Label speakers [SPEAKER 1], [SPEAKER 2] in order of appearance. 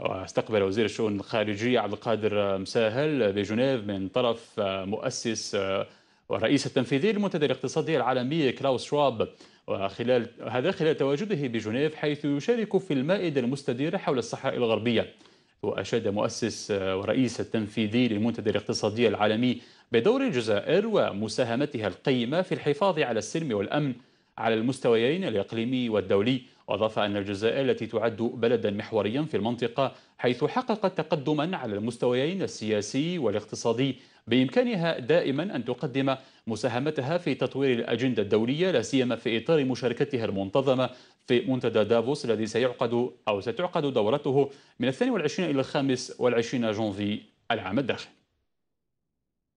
[SPEAKER 1] واستقبل وزير الشؤون الخارجية عبد القادر مساهل بجنيف من طرف مؤسس والرئيس التنفيذي للمنتدى الاقتصادي العالمي كلاوس شواب وخلال هذا خلال تواجده بجنيف حيث يشارك في المائدة المستديرة حول الصحراء الغربية وأشاد مؤسس ورئيس التنفيذي للمنتدى الاقتصادي العالمي بدور الجزائر ومساهمتها القيمة في الحفاظ على السلم والأمن على المستويين الإقليمي والدولي وأضاف أن الجزائر التي تعد بلدا محوريا في المنطقة حيث حققت تقدما على المستويين السياسي والاقتصادي بإمكانها دائما أن تقدم مساهمتها في تطوير الأجندة الدولية لا سيما في إطار مشاركتها المنتظمة في منتدى دافوس الذي سيعقد أو ستعقد دورته من 22 إلى 25 جونفي العام الداخل